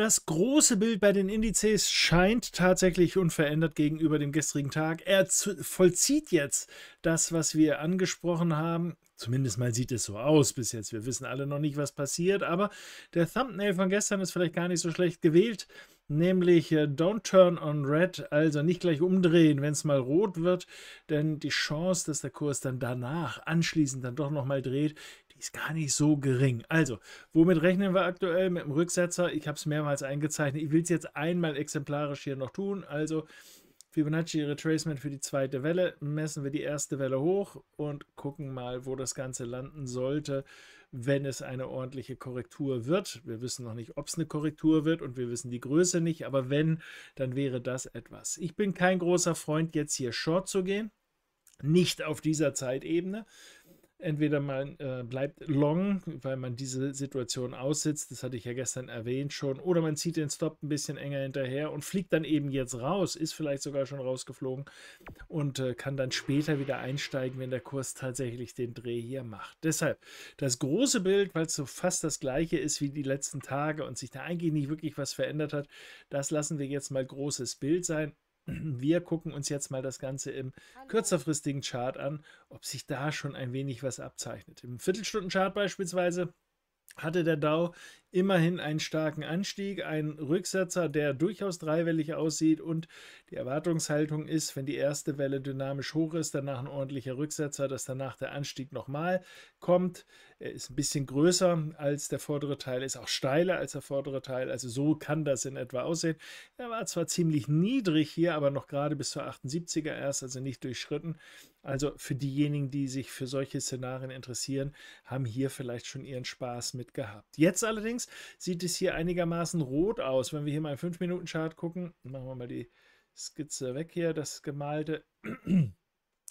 Das große Bild bei den Indizes scheint tatsächlich unverändert gegenüber dem gestrigen Tag. Er vollzieht jetzt das, was wir angesprochen haben. Zumindest mal sieht es so aus bis jetzt. Wir wissen alle noch nicht, was passiert, aber der Thumbnail von gestern ist vielleicht gar nicht so schlecht gewählt, nämlich äh, Don't Turn on Red, also nicht gleich umdrehen, wenn es mal rot wird, denn die Chance, dass der Kurs dann danach anschließend dann doch nochmal dreht, ist gar nicht so gering. Also, womit rechnen wir aktuell? Mit dem Rücksetzer. Ich habe es mehrmals eingezeichnet. Ich will es jetzt einmal exemplarisch hier noch tun. Also, Fibonacci Retracement für die zweite Welle. Messen wir die erste Welle hoch und gucken mal, wo das Ganze landen sollte, wenn es eine ordentliche Korrektur wird. Wir wissen noch nicht, ob es eine Korrektur wird und wir wissen die Größe nicht, aber wenn, dann wäre das etwas. Ich bin kein großer Freund, jetzt hier Short zu gehen. Nicht auf dieser Zeitebene, Entweder man äh, bleibt long, weil man diese Situation aussitzt, das hatte ich ja gestern erwähnt schon, oder man zieht den Stop ein bisschen enger hinterher und fliegt dann eben jetzt raus, ist vielleicht sogar schon rausgeflogen und äh, kann dann später wieder einsteigen, wenn der Kurs tatsächlich den Dreh hier macht. Deshalb das große Bild, weil es so fast das gleiche ist wie die letzten Tage und sich da eigentlich nicht wirklich was verändert hat, das lassen wir jetzt mal großes Bild sein. Wir gucken uns jetzt mal das Ganze im kürzerfristigen Chart an, ob sich da schon ein wenig was abzeichnet. Im Viertelstunden-Chart beispielsweise hatte der Dow immerhin einen starken Anstieg, ein Rücksetzer, der durchaus dreiwellig aussieht und die Erwartungshaltung ist, wenn die erste Welle dynamisch hoch ist, danach ein ordentlicher Rücksetzer, dass danach der Anstieg nochmal kommt. Er ist ein bisschen größer als der vordere Teil, ist auch steiler als der vordere Teil, also so kann das in etwa aussehen. Er war zwar ziemlich niedrig hier, aber noch gerade bis zur 78er erst, also nicht durchschritten. Also für diejenigen, die sich für solche Szenarien interessieren, haben hier vielleicht schon ihren Spaß mit gehabt. Jetzt allerdings links sieht es hier einigermaßen rot aus. Wenn wir hier mal einen 5-Minuten-Chart gucken, machen wir mal die Skizze weg hier, das Gemalte.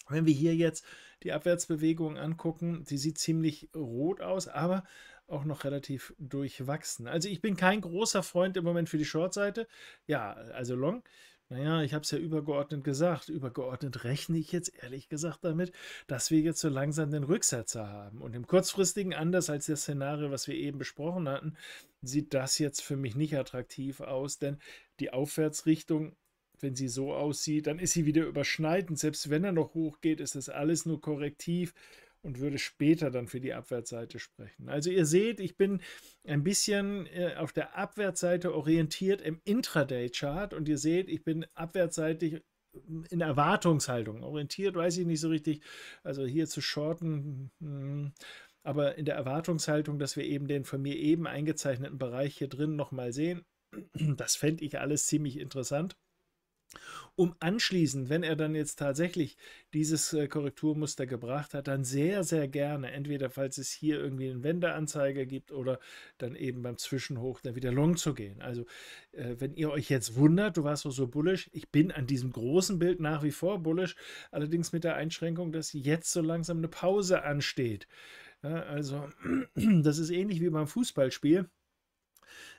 Wenn wir hier jetzt die Abwärtsbewegung angucken, die sieht ziemlich rot aus, aber auch noch relativ durchwachsen. Also ich bin kein großer Freund im Moment für die Short-Seite. Ja, also Long. Naja, ich habe es ja übergeordnet gesagt. Übergeordnet rechne ich jetzt ehrlich gesagt damit, dass wir jetzt so langsam den Rücksetzer haben. Und im kurzfristigen, anders als das Szenario, was wir eben besprochen hatten, sieht das jetzt für mich nicht attraktiv aus, denn die Aufwärtsrichtung wenn sie so aussieht, dann ist sie wieder überschneidend. Selbst wenn er noch hochgeht, ist das alles nur korrektiv und würde später dann für die Abwärtsseite sprechen. Also ihr seht, ich bin ein bisschen äh, auf der Abwärtsseite orientiert im Intraday-Chart und ihr seht, ich bin abwärtsseitig hm, in Erwartungshaltung orientiert, weiß ich nicht so richtig. Also hier zu shorten. Mh hm, aber in der Erwartungshaltung, dass wir eben den von mir eben eingezeichneten Bereich hier drin nochmal sehen. Das fände ich alles ziemlich interessant um anschließend, wenn er dann jetzt tatsächlich dieses äh, Korrekturmuster gebracht hat, dann sehr, sehr gerne, entweder falls es hier irgendwie einen Wendeanzeiger gibt oder dann eben beim Zwischenhoch dann wieder long zu gehen. Also äh, wenn ihr euch jetzt wundert, du warst so, so bullisch, ich bin an diesem großen Bild nach wie vor bullisch, allerdings mit der Einschränkung, dass jetzt so langsam eine Pause ansteht. Ja, also das ist ähnlich wie beim Fußballspiel.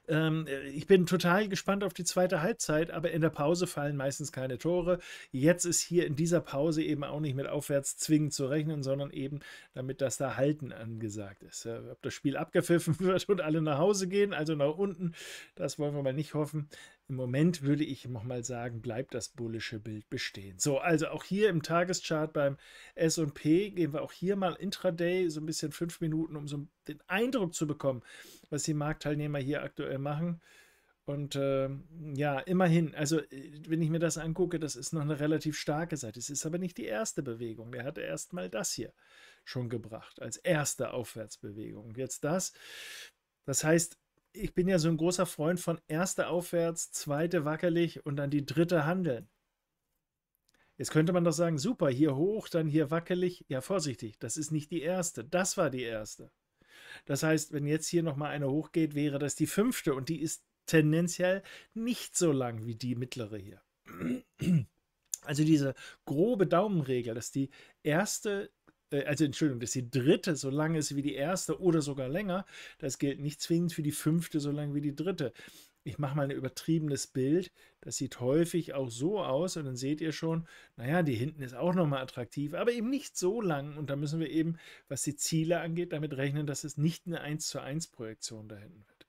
Ähm, äh, ich bin total gespannt auf die zweite Halbzeit, aber in der Pause fallen meistens keine Tore. Jetzt ist hier in dieser Pause eben auch nicht mit Aufwärtszwingen zu rechnen, sondern eben damit das da Halten angesagt ist. Ob das Spiel abgepfiffen wird und alle nach Hause gehen, also nach unten, das wollen wir mal nicht hoffen. Im Moment würde ich nochmal sagen, bleibt das bullische Bild bestehen. So, also auch hier im Tageschart beim SP gehen wir auch hier mal intraday, so ein bisschen fünf Minuten, um so den Eindruck zu bekommen, was die Marktteilnehmer hier aktuell machen. Und äh, ja, immerhin, also äh, wenn ich mir das angucke, das ist noch eine relativ starke Seite. Es ist aber nicht die erste Bewegung. Der hatte erst mal das hier schon gebracht, als erste Aufwärtsbewegung. Jetzt das. Das heißt, ich bin ja so ein großer Freund von erste aufwärts, zweite wackelig und dann die dritte handeln. Jetzt könnte man doch sagen, super, hier hoch, dann hier wackelig. Ja, vorsichtig, das ist nicht die erste, das war die erste. Das heißt, wenn jetzt hier nochmal eine hochgeht, wäre das die fünfte und die ist tendenziell nicht so lang wie die mittlere hier. Also diese grobe Daumenregel, dass die erste äh, also Entschuldigung, dass die dritte so lange ist wie die erste oder sogar länger. Das gilt nicht zwingend für die fünfte so lang wie die dritte. Ich mache mal ein übertriebenes Bild. Das sieht häufig auch so aus und dann seht ihr schon, naja, die hinten ist auch nochmal attraktiv, aber eben nicht so lang. Und da müssen wir eben, was die Ziele angeht, damit rechnen, dass es nicht eine 1 zu 1 Projektion da hinten wird.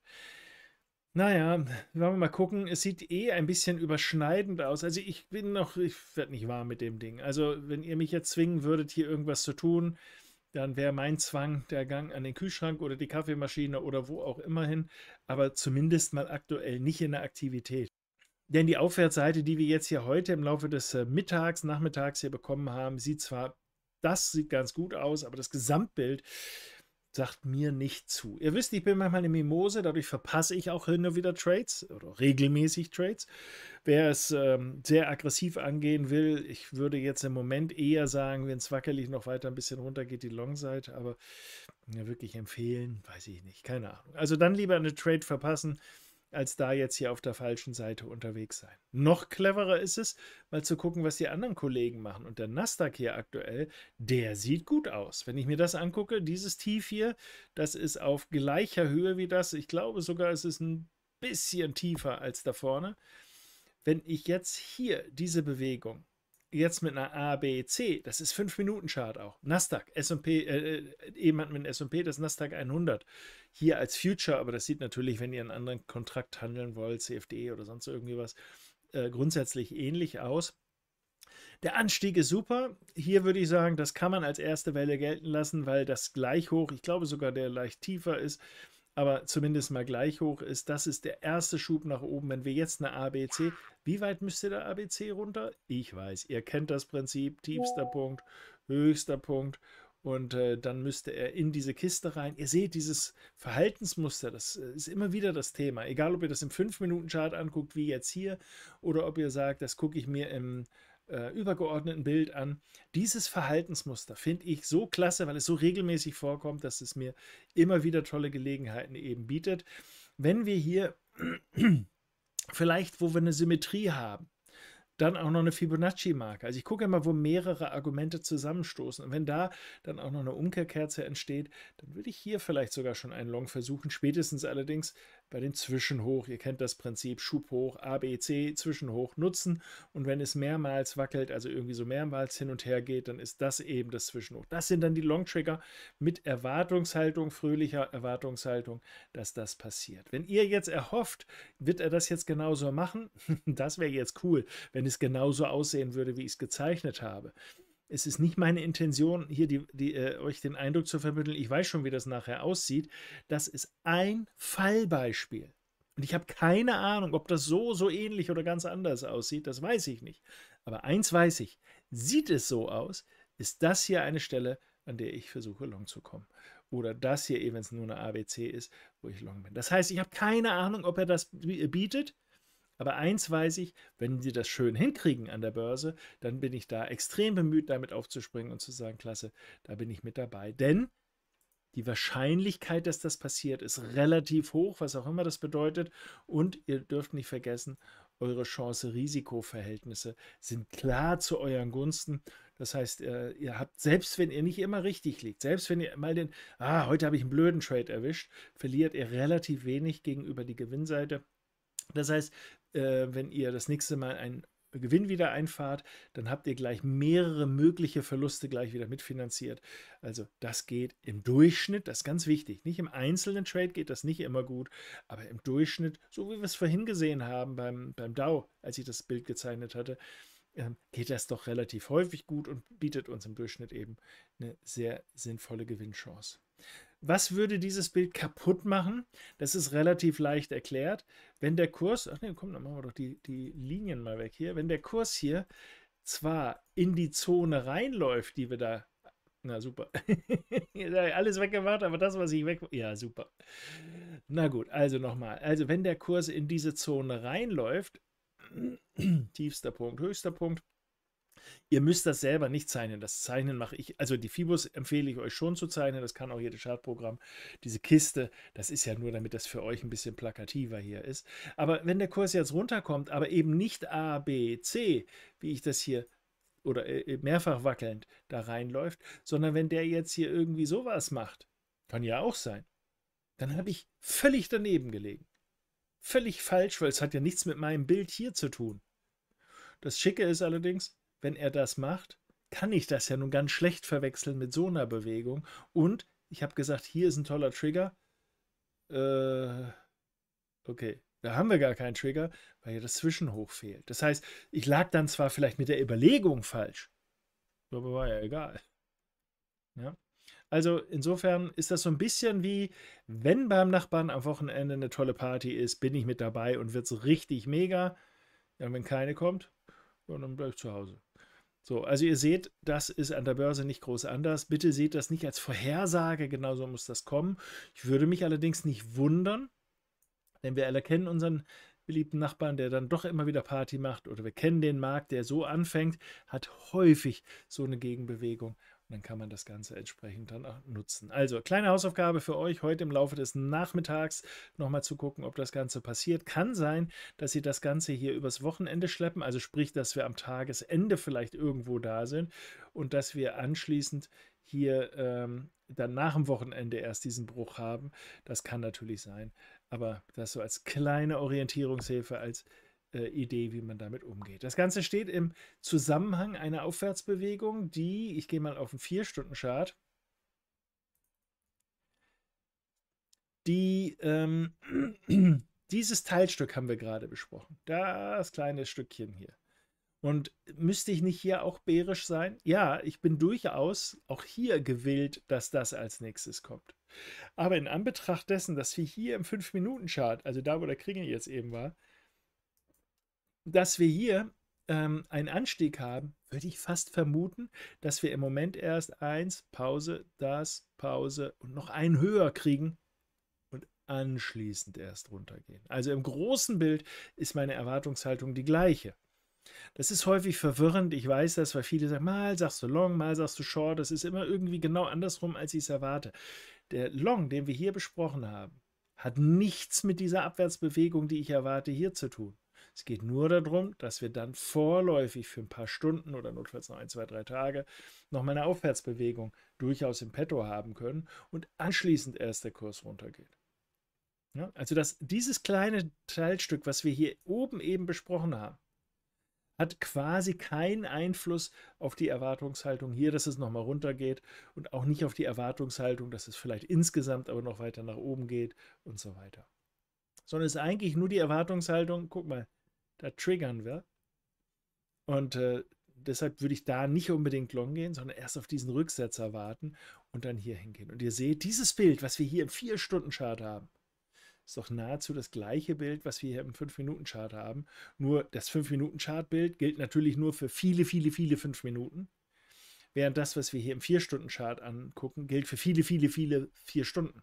Naja, wollen wir mal gucken. Es sieht eh ein bisschen überschneidend aus. Also ich bin noch, ich werde nicht warm mit dem Ding. Also wenn ihr mich jetzt zwingen würdet, hier irgendwas zu tun, dann wäre mein Zwang der Gang an den Kühlschrank oder die Kaffeemaschine oder wo auch immer hin. Aber zumindest mal aktuell nicht in der Aktivität. Denn die Aufwärtsseite, die wir jetzt hier heute im Laufe des äh, Mittags, Nachmittags hier bekommen haben, sieht zwar, das sieht ganz gut aus, aber das Gesamtbild sagt mir nicht zu. Ihr wisst, ich bin manchmal eine Mimose, dadurch verpasse ich auch hin und wieder Trades oder regelmäßig Trades. Wer es ähm, sehr aggressiv angehen will, ich würde jetzt im Moment eher sagen, wenn es wackelig noch weiter ein bisschen runter geht, die Long-Seite, aber ja, wirklich empfehlen, weiß ich nicht, keine Ahnung. Also dann lieber eine Trade verpassen, als da jetzt hier auf der falschen Seite unterwegs sein. Noch cleverer ist es, mal zu gucken, was die anderen Kollegen machen. Und der Nasdaq hier aktuell, der sieht gut aus. Wenn ich mir das angucke, dieses Tief hier, das ist auf gleicher Höhe wie das. Ich glaube sogar, es ist ein bisschen tiefer als da vorne. Wenn ich jetzt hier diese Bewegung jetzt mit einer ABC, das ist 5-Minuten-Chart auch. Nasdaq, S&P, äh, äh, jemand mit einem S&P, das Nasdaq 100. Hier als Future, aber das sieht natürlich, wenn ihr einen anderen Kontrakt handeln wollt, CFD oder sonst irgendwie was, äh, grundsätzlich ähnlich aus. Der Anstieg ist super. Hier würde ich sagen, das kann man als erste Welle gelten lassen, weil das gleich hoch, ich glaube sogar der leicht tiefer ist, aber zumindest mal gleich hoch ist. Das ist der erste Schub nach oben. Wenn wir jetzt eine ABC, wie weit müsste der ABC runter? Ich weiß, ihr kennt das Prinzip, tiefster Punkt, höchster Punkt und äh, dann müsste er in diese Kiste rein. Ihr seht dieses Verhaltensmuster, das äh, ist immer wieder das Thema. Egal, ob ihr das im 5-Minuten-Chart anguckt, wie jetzt hier, oder ob ihr sagt, das gucke ich mir im äh, übergeordneten Bild an. Dieses Verhaltensmuster finde ich so klasse, weil es so regelmäßig vorkommt, dass es mir immer wieder tolle Gelegenheiten eben bietet. Wenn wir hier vielleicht, wo wir eine Symmetrie haben, dann auch noch eine Fibonacci-Marke. Also ich gucke immer, wo mehrere Argumente zusammenstoßen. Und wenn da dann auch noch eine Umkehrkerze entsteht, dann würde ich hier vielleicht sogar schon einen Long versuchen. Spätestens allerdings, bei den Zwischenhoch. Ihr kennt das Prinzip Schub hoch, A, Zwischenhoch nutzen. Und wenn es mehrmals wackelt, also irgendwie so mehrmals hin und her geht, dann ist das eben das Zwischenhoch. Das sind dann die Long Trigger mit Erwartungshaltung, fröhlicher Erwartungshaltung, dass das passiert. Wenn ihr jetzt erhofft, wird er das jetzt genauso machen? das wäre jetzt cool, wenn es genauso aussehen würde, wie ich es gezeichnet habe es ist nicht meine Intention, hier die, die, äh, euch den Eindruck zu vermitteln, ich weiß schon, wie das nachher aussieht. Das ist ein Fallbeispiel. Und ich habe keine Ahnung, ob das so, so ähnlich oder ganz anders aussieht, das weiß ich nicht. Aber eins weiß ich, sieht es so aus, ist das hier eine Stelle, an der ich versuche, long zu kommen. Oder das hier, eh, wenn es nur eine ABC ist, wo ich long bin. Das heißt, ich habe keine Ahnung, ob er das äh, bietet. Aber eins weiß ich, wenn sie das schön hinkriegen an der Börse, dann bin ich da extrem bemüht, damit aufzuspringen und zu sagen, klasse, da bin ich mit dabei. Denn die Wahrscheinlichkeit, dass das passiert, ist relativ hoch, was auch immer das bedeutet. Und ihr dürft nicht vergessen, eure Chance-Risiko-Verhältnisse sind klar zu euren Gunsten. Das heißt, äh, ihr habt, selbst wenn ihr nicht immer richtig liegt, selbst wenn ihr mal den, ah, heute habe ich einen blöden Trade erwischt, verliert ihr relativ wenig gegenüber die Gewinnseite. Das heißt, äh, wenn ihr das nächste Mal einen Gewinn wieder einfahrt, dann habt ihr gleich mehrere mögliche Verluste gleich wieder mitfinanziert. Also das geht im Durchschnitt, das ist ganz wichtig. Nicht im einzelnen Trade geht das nicht immer gut, aber im Durchschnitt, so wie wir es vorhin gesehen haben beim, beim DAO, als ich das Bild gezeichnet hatte, ähm, geht das doch relativ häufig gut und bietet uns im Durchschnitt eben eine sehr sinnvolle Gewinnchance. Was würde dieses Bild kaputt machen? Das ist relativ leicht erklärt. Wenn der Kurs, ach nee, komm, dann machen wir doch die, die Linien mal weg hier. Wenn der Kurs hier zwar in die Zone reinläuft, die wir da, na super, alles weggemacht, aber das, was ich weg, ja super. Na gut, also nochmal. Also wenn der Kurs in diese Zone reinläuft, tiefster Punkt, höchster Punkt, Ihr müsst das selber nicht zeichnen. Das Zeichnen mache ich. Also die Fibus empfehle ich euch schon zu zeichnen. Das kann auch jedes Chartprogramm. Diese Kiste, das ist ja nur, damit das für euch ein bisschen plakativer hier ist. Aber wenn der Kurs jetzt runterkommt, aber eben nicht A, B, C, wie ich das hier oder äh, äh, mehrfach wackelnd da reinläuft, sondern wenn der jetzt hier irgendwie sowas macht, kann ja auch sein, dann habe ich völlig daneben gelegen. Völlig falsch, weil es hat ja nichts mit meinem Bild hier zu tun. Das Schicke ist allerdings, wenn er das macht, kann ich das ja nun ganz schlecht verwechseln mit so einer Bewegung. Und ich habe gesagt, hier ist ein toller Trigger. Äh, okay, da haben wir gar keinen Trigger, weil ja das Zwischenhoch fehlt. Das heißt, ich lag dann zwar vielleicht mit der Überlegung falsch, aber war ja egal. Ja. Also insofern ist das so ein bisschen wie, wenn beim Nachbarn am Wochenende eine tolle Party ist, bin ich mit dabei und wird es richtig mega. Ja, wenn keine kommt, dann bleibe ich zu Hause. So, also ihr seht, das ist an der Börse nicht groß anders. Bitte seht das nicht als Vorhersage, genauso muss das kommen. Ich würde mich allerdings nicht wundern, denn wir alle kennen unseren beliebten Nachbarn, der dann doch immer wieder Party macht, oder wir kennen den Markt, der so anfängt, hat häufig so eine Gegenbewegung dann kann man das Ganze entsprechend dann auch nutzen. Also, kleine Hausaufgabe für euch heute im Laufe des Nachmittags nochmal zu gucken, ob das Ganze passiert. Kann sein, dass Sie das Ganze hier übers Wochenende schleppen, also sprich, dass wir am Tagesende vielleicht irgendwo da sind und dass wir anschließend hier ähm, dann nach dem Wochenende erst diesen Bruch haben. Das kann natürlich sein, aber das so als kleine Orientierungshilfe, als äh, Idee, wie man damit umgeht. Das Ganze steht im Zusammenhang einer Aufwärtsbewegung, die, ich gehe mal auf den 4-Stunden-Chart, die ähm, dieses Teilstück haben wir gerade besprochen. Das kleine Stückchen hier. Und müsste ich nicht hier auch bärisch sein? Ja, ich bin durchaus auch hier gewillt, dass das als nächstes kommt. Aber in Anbetracht dessen, dass wir hier im 5-Minuten-Chart, also da, wo der Kringel jetzt eben war, dass wir hier ähm, einen Anstieg haben, würde ich fast vermuten, dass wir im Moment erst eins, Pause, das, Pause und noch einen höher kriegen und anschließend erst runtergehen. Also im großen Bild ist meine Erwartungshaltung die gleiche. Das ist häufig verwirrend. Ich weiß das, weil viele sagen, mal sagst du long, mal sagst du short. Das ist immer irgendwie genau andersrum, als ich es erwarte. Der long, den wir hier besprochen haben, hat nichts mit dieser Abwärtsbewegung, die ich erwarte, hier zu tun. Es geht nur darum, dass wir dann vorläufig für ein paar Stunden oder notfalls noch ein, zwei, drei Tage noch mal eine Aufwärtsbewegung durchaus im Petto haben können und anschließend erst der Kurs runtergeht. Ja, also dass dieses kleine Teilstück, was wir hier oben eben besprochen haben, hat quasi keinen Einfluss auf die Erwartungshaltung hier, dass es nochmal runtergeht und auch nicht auf die Erwartungshaltung, dass es vielleicht insgesamt aber noch weiter nach oben geht und so weiter. Sondern es ist eigentlich nur die Erwartungshaltung, guck mal, da triggern will. Und äh, deshalb würde ich da nicht unbedingt long gehen, sondern erst auf diesen Rücksetzer warten und dann hier hingehen. Und ihr seht, dieses Bild, was wir hier im 4-Stunden-Chart haben, ist doch nahezu das gleiche Bild, was wir hier im 5-Minuten-Chart haben. Nur das 5-Minuten-Chart-Bild gilt natürlich nur für viele, viele, viele 5 Minuten. Während das, was wir hier im 4-Stunden-Chart angucken, gilt für viele, viele, viele 4 Stunden.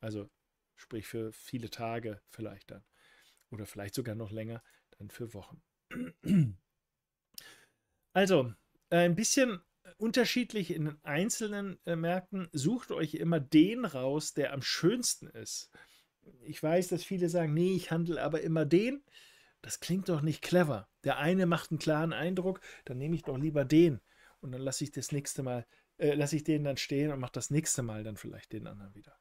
Also sprich für viele Tage vielleicht dann. Oder vielleicht sogar noch länger dann für Wochen. Also, äh, ein bisschen äh, unterschiedlich in den einzelnen äh, Märkten. Sucht euch immer den raus, der am schönsten ist. Ich weiß, dass viele sagen, nee, ich handle aber immer den. Das klingt doch nicht clever. Der eine macht einen klaren Eindruck, dann nehme ich doch lieber den. Und dann lasse ich das nächste Mal, äh, lasse ich den dann stehen und mache das nächste Mal dann vielleicht den anderen wieder.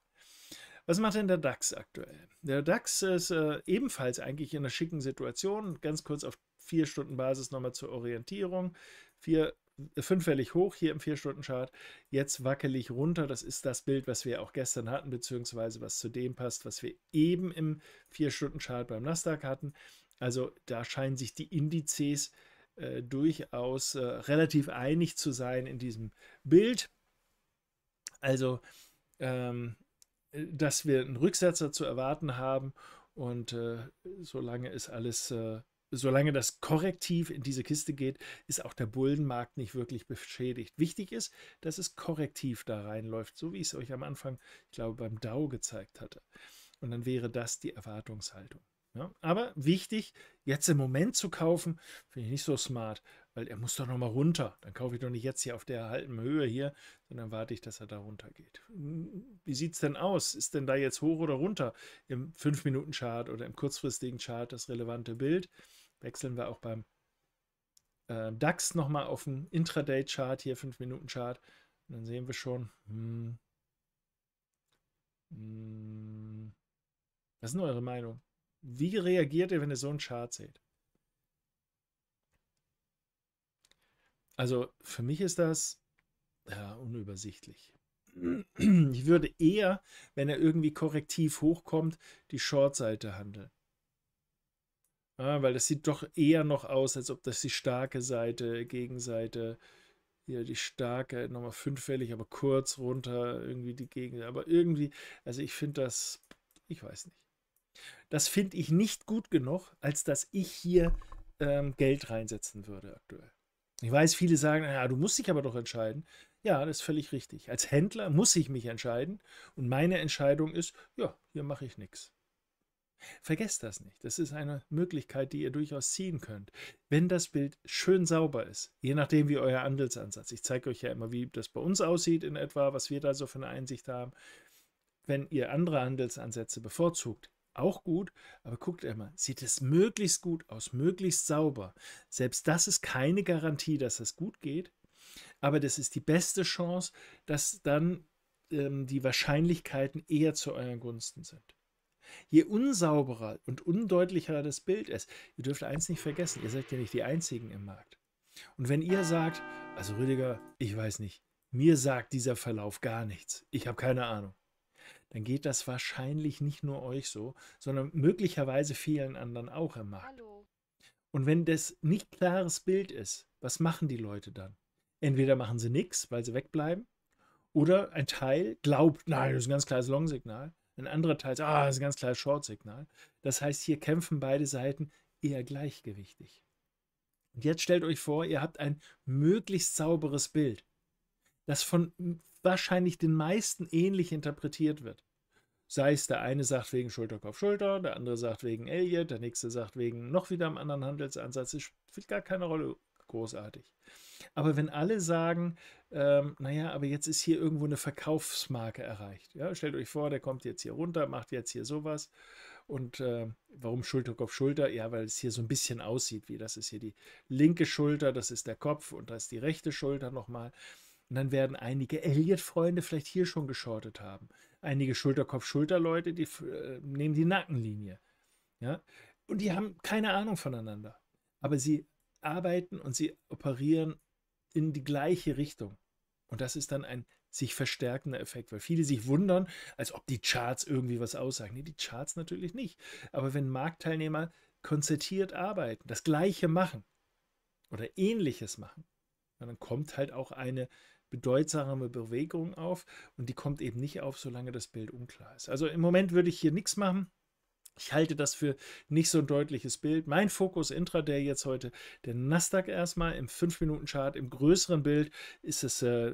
Was macht denn der DAX aktuell? Der DAX ist äh, ebenfalls eigentlich in einer schicken Situation. Ganz kurz auf 4-Stunden-Basis nochmal zur Orientierung. Vier äh, fünffällig hoch hier im 4-Stunden-Chart, jetzt wackelig runter. Das ist das Bild, was wir auch gestern hatten, beziehungsweise was zu dem passt, was wir eben im 4-Stunden-Chart beim Nasdaq hatten. Also da scheinen sich die Indizes äh, durchaus äh, relativ einig zu sein in diesem Bild. Also ähm, dass wir einen Rücksetzer zu erwarten haben. Und äh, solange ist alles, äh, solange das korrektiv in diese Kiste geht, ist auch der Bullenmarkt nicht wirklich beschädigt. Wichtig ist, dass es korrektiv da reinläuft, so wie ich es euch am Anfang, ich glaube, beim Dow gezeigt hatte. Und dann wäre das die Erwartungshaltung. Ja, aber wichtig, jetzt im Moment zu kaufen, finde ich nicht so smart, weil er muss doch nochmal runter. Dann kaufe ich doch nicht jetzt hier auf der halben Höhe hier, sondern warte ich, dass er da runter geht. Hm, wie sieht es denn aus? Ist denn da jetzt hoch oder runter im 5-Minuten-Chart oder im kurzfristigen Chart das relevante Bild? Wechseln wir auch beim äh, DAX nochmal auf den Intraday-Chart, hier 5-Minuten-Chart. Dann sehen wir schon, hm, hm, was ist denn eure Meinung? Wie reagiert ihr, wenn ihr so einen Chart seht? Also für mich ist das ja, unübersichtlich. Ich würde eher, wenn er irgendwie korrektiv hochkommt, die Shortseite handeln. Ja, weil das sieht doch eher noch aus, als ob das die starke Seite, Gegenseite, hier die starke, nochmal fünffällig, aber kurz runter, irgendwie die Gegenseite. Aber irgendwie, also ich finde das, ich weiß nicht. Das finde ich nicht gut genug, als dass ich hier ähm, Geld reinsetzen würde aktuell. Ich weiß, viele sagen, naja, du musst dich aber doch entscheiden. Ja, das ist völlig richtig. Als Händler muss ich mich entscheiden und meine Entscheidung ist, ja, hier mache ich nichts. Vergesst das nicht. Das ist eine Möglichkeit, die ihr durchaus ziehen könnt. Wenn das Bild schön sauber ist, je nachdem wie euer Handelsansatz. Ich zeige euch ja immer, wie das bei uns aussieht in etwa, was wir da so für eine Einsicht haben. Wenn ihr andere Handelsansätze bevorzugt, auch gut, aber guckt immer, sieht es möglichst gut aus, möglichst sauber. Selbst das ist keine Garantie, dass das gut geht, aber das ist die beste Chance, dass dann ähm, die Wahrscheinlichkeiten eher zu euren Gunsten sind. Je unsauberer und undeutlicher das Bild ist, ihr dürft eins nicht vergessen, ihr seid ja nicht die Einzigen im Markt. Und wenn ihr sagt, also Rüdiger, ich weiß nicht, mir sagt dieser Verlauf gar nichts, ich habe keine Ahnung, dann geht das wahrscheinlich nicht nur euch so, sondern möglicherweise vielen anderen auch im Markt. Hallo. Und wenn das nicht klares Bild ist, was machen die Leute dann? Entweder machen sie nichts, weil sie wegbleiben, oder ein Teil glaubt, nein, das ist ein ganz klares Long-Signal. Ein anderer Teil sagt, ah, das ist ein ganz klares Short-Signal. Das heißt, hier kämpfen beide Seiten eher gleichgewichtig. Und jetzt stellt euch vor, ihr habt ein möglichst sauberes Bild, das von wahrscheinlich den meisten ähnlich interpretiert wird. Sei es der eine sagt wegen Schulterkopf Schulter, der andere sagt wegen Elliot, der nächste sagt wegen noch wieder einem anderen Handelsansatz. Es spielt gar keine Rolle großartig. Aber wenn alle sagen, ähm, naja, aber jetzt ist hier irgendwo eine Verkaufsmarke erreicht. Ja? Stellt euch vor, der kommt jetzt hier runter, macht jetzt hier sowas. Und äh, warum Schulterkopf Schulter? Ja, weil es hier so ein bisschen aussieht, wie das ist hier die linke Schulter, das ist der Kopf und da ist die rechte Schulter nochmal. Und dann werden einige Elliot-Freunde vielleicht hier schon geschortet haben. Einige Schulterkopf-Schulterleute, die äh, nehmen die Nackenlinie. Ja? Und die haben keine Ahnung voneinander. Aber sie arbeiten und sie operieren in die gleiche Richtung. Und das ist dann ein sich verstärkender Effekt, weil viele sich wundern, als ob die Charts irgendwie was aussagen. Nee, die Charts natürlich nicht. Aber wenn Marktteilnehmer konzertiert arbeiten, das Gleiche machen oder Ähnliches machen, dann kommt halt auch eine bedeutsame Bewegung auf und die kommt eben nicht auf, solange das Bild unklar ist. Also im Moment würde ich hier nichts machen. Ich halte das für nicht so ein deutliches Bild. Mein Fokus Intraday jetzt heute der Nasdaq erstmal im 5-Minuten-Chart. Im größeren Bild ist es äh,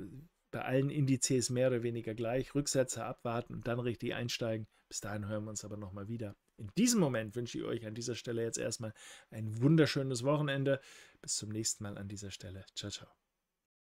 bei allen Indizes mehr oder weniger gleich. Rücksätze abwarten und dann richtig einsteigen. Bis dahin hören wir uns aber nochmal wieder. In diesem Moment wünsche ich euch an dieser Stelle jetzt erstmal ein wunderschönes Wochenende. Bis zum nächsten Mal an dieser Stelle. Ciao, ciao.